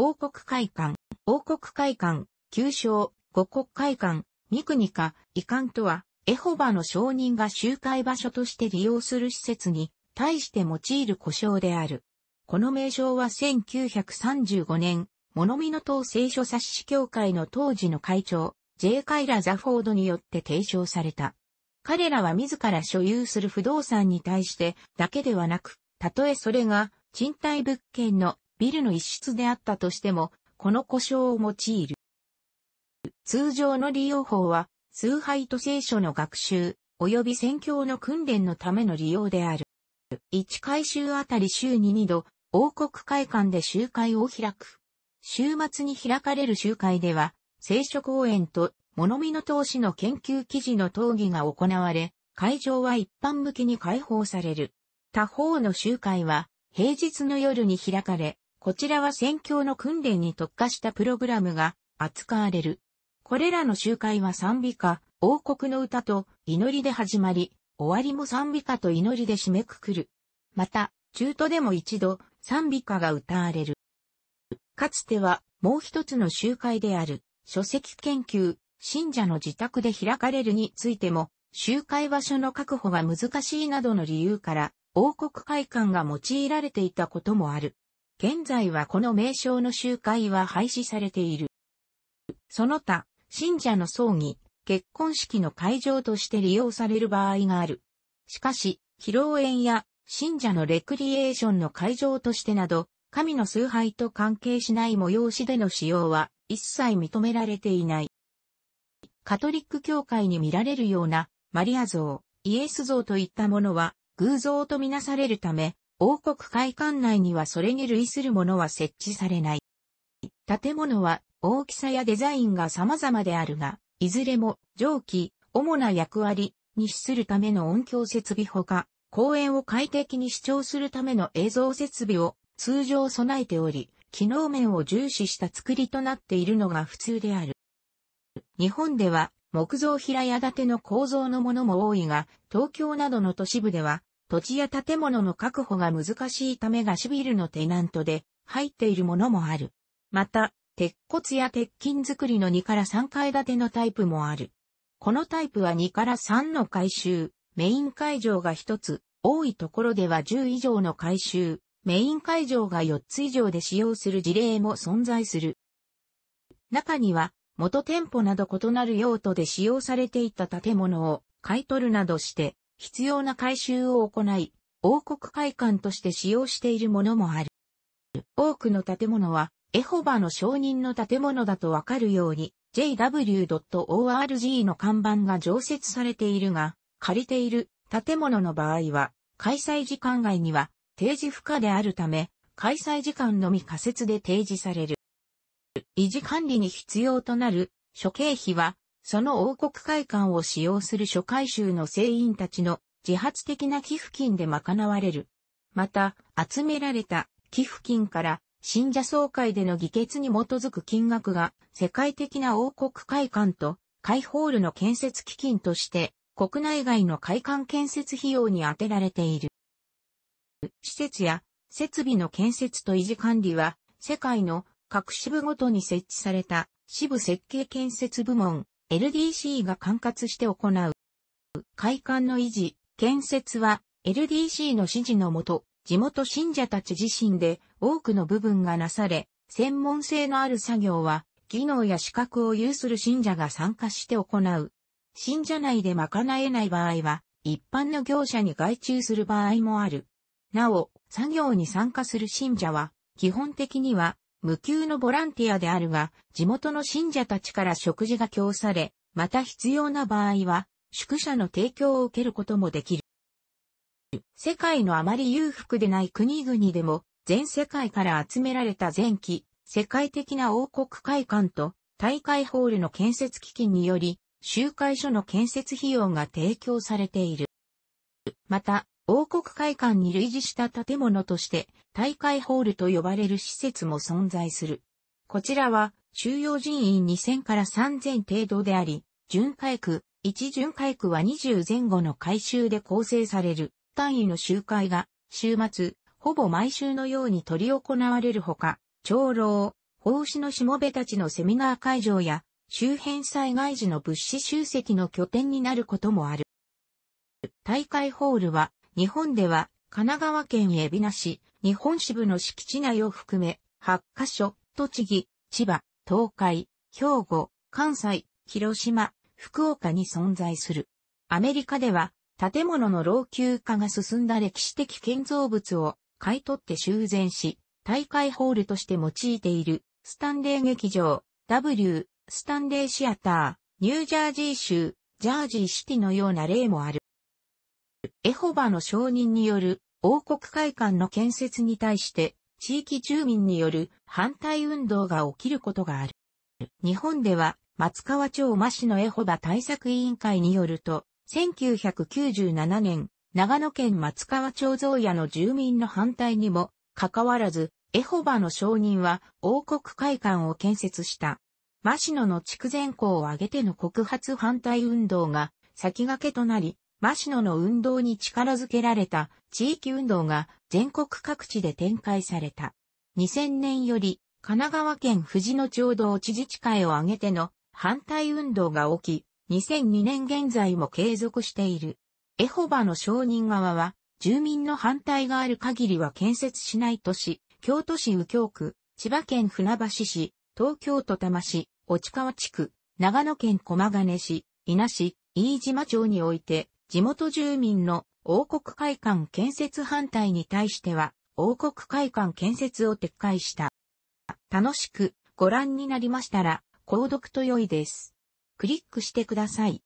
王国会館、王国会館、旧称、五国会館、三国か、遺館とは、エホバの証人が集会場所として利用する施設に、対して用いる故障である。この名称は1935年、物見の党聖書冊子協会の当時の会長、J. カイラ・ザフォードによって提唱された。彼らは自ら所有する不動産に対してだけではなく、たとえそれが賃貸物件のビルの一室であったとしても、この故障を用いる。通常の利用法は、崇拝と聖書の学習、及び宣教の訓練のための利用である。1回週あたり週に2度、王国会館で集会を開く。週末に開かれる集会では、聖書講演と物見の投資の研究記事の討議が行われ、会場は一般向けに開放される。他方の集会は、平日の夜に開かれ、こちらは戦況の訓練に特化したプログラムが扱われる。これらの集会は賛美歌、王国の歌と祈りで始まり、終わりも賛美歌と祈りで締めくくる。また、中途でも一度賛美歌が歌われる。かつてはもう一つの集会である書籍研究、信者の自宅で開かれるについても、集会場所の確保が難しいなどの理由から、王国会館が用いられていたこともある。現在はこの名称の集会は廃止されている。その他、信者の葬儀、結婚式の会場として利用される場合がある。しかし、披露宴や信者のレクリエーションの会場としてなど、神の崇拝と関係しない催しでの使用は一切認められていない。カトリック教会に見られるようなマリア像、イエス像といったものは偶像とみなされるため、王国会館内にはそれに類するものは設置されない。建物は大きさやデザインが様々であるが、いずれも上記、主な役割に資するための音響設備ほか、公園を快適に視聴するための映像設備を通常備えており、機能面を重視した作りとなっているのが普通である。日本では木造平屋建ての構造のものも多いが、東京などの都市部では土地や建物の確保が難しいためがシビルのテナントで入っているものもある。また、鉄骨や鉄筋作りの2から3階建てのタイプもある。このタイプは2から3の改修、メイン会場が1つ、多いところでは10以上の改修、メイン会場が4つ以上で使用する事例も存在する。中には、元店舗など異なる用途で使用されていた建物を買い取るなどして必要な改修を行い、王国会館として使用しているものもある。多くの建物は、エホバの承認の建物だとわかるように、jw.org の看板が常設されているが、借りている建物の場合は、開催時間外には定時不可であるため、開催時間のみ仮設で提示される。維持管理に必要となる諸経費はその王国会館を使用する諸会衆の聖員たちの自発的な寄付金で賄われる。また、集められた寄付金から信者総会での議決に基づく金額が世界的な王国会館と会ホールの建設基金として国内外の会館建設費用に充てられている。施設や設備の建設と維持管理は世界の各支部ごとに設置された支部設計建設部門、LDC が管轄して行う。会館の維持、建設は LDC の指示のもと、地元信者たち自身で多くの部分がなされ、専門性のある作業は、技能や資格を有する信者が参加して行う。信者内で賄えない場合は、一般の業者に外注する場合もある。なお、作業に参加する信者は、基本的には無給のボランティアであるが、地元の信者たちから食事が供され、また必要な場合は、宿舎の提供を受けることもできる。世界のあまり裕福でない国々でも、全世界から集められた前期、世界的な王国会館と大会ホールの建設基金により、集会所の建設費用が提供されている。また、王国会館に類似した建物として大会ホールと呼ばれる施設も存在する。こちらは収容人員2000から3000程度であり、巡回区、一巡回区は20前後の回収で構成される単位の集会が週末、ほぼ毎週のように取り行われるほか、長老、法師のしもべたちのセミナー会場や周辺災害時の物資集積の拠点になることもある。大会ホールは日本では、神奈川県海老名市、日本支部の敷地内を含め、8カ所、栃木、千葉、東海、兵庫、関西、広島、福岡に存在する。アメリカでは、建物の老朽化が進んだ歴史的建造物を買い取って修繕し、大会ホールとして用いている、スタンレー劇場、W、スタンレーシアター、ニュージャージー州、ジャージーシティのような例もある。エホバの承認による王国会館の建設に対して地域住民による反対運動が起きることがある。日本では松川町真市のエホバ対策委員会によると、1997年、長野県松川町造屋の住民の反対にも、かかわらず、エホバの承認は王国会館を建設した。マシノの筑前港を挙げての告発反対運動が先駆けとなり、マシノの運動に力づけられた地域運動が全国各地で展開された。2000年より神奈川県藤野町道知事地会を挙げての反対運動が起き、2002年現在も継続している。エホバの承人側は、住民の反対がある限りは建設しないとし、京都市右京区、千葉県船橋市、東京都多摩市、落川地区、長野県駒ヶ根市、稲市、飯島町において、地元住民の王国会館建設反対に対しては、王国会館建設を撤回した。楽しくご覧になりましたら、購読と良いです。クリックしてください。